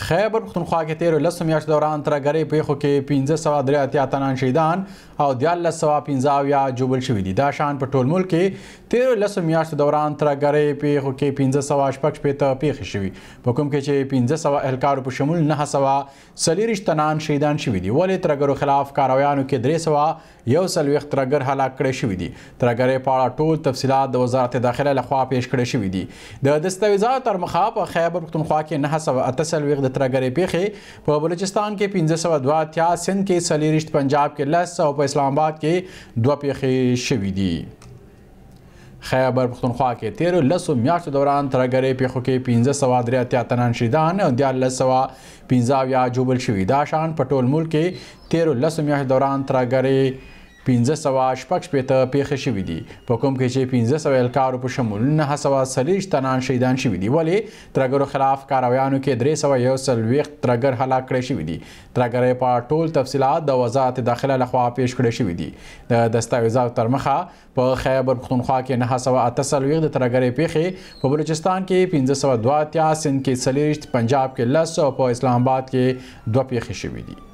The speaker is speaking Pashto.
خیبر پختونخوا کې تیر لس میاشت دوران ترګری پیښو کې 1583 تنان شهیدان او 1315 یا جوبل شوی دي دا شان په ټول ملک کې تیر لس میاشت دوران ترګری پیښو کې 1516 پېته پیښ شوی په کوم کې چې 1500 اهلکارو په شمول 900 سلیریش تنان شهیدان شوی دي ولې ترګرو خلاف کاروایانو کې 300 یو سلويخ ترګر هلاک کړي شوی دي ترګری پاړه ټول تفصيلات د وزارت داخله لخوا پیښ کړي شوی دي د دستاویزات تر مخه په خیبر پختونخوا کې 900 اتصل ویغ د ترګرې پیخې په بلوچستان کې 1502 سند کې سلیریشت پنجاب کې 1000 او په اسلام آباد کې دوه پیخې شوې دي خیبر پختونخوا کې 13 لسو میاشتو دوران ترګرې پیښو کې 1503 تنان شیدان او 1515 یا جوبل شوی دا شان په ټول ملک کې 13 لسو میاشتو دوران ترګرې 1518 پته پیښ شوې دي په کوم کې چې 1500 الکارو په شمول 940 تنان شهیدان شوې دي ولې ترګرو خلاف کاروایانو کې 301 ترګر هلاک کړي شوې دي ترګرې په ټول تفصيلات د وزارت داخله لخوا پیښ کړي شوې دي د دستاویزات تر مخه په خیبر پختونخوا کې 940 د ترګرې پیښې په بلوچستان کې 1502 سند کې سلیشت پنجاب کې 1000 او په اسلام آباد کې دوه پیښې شوې دي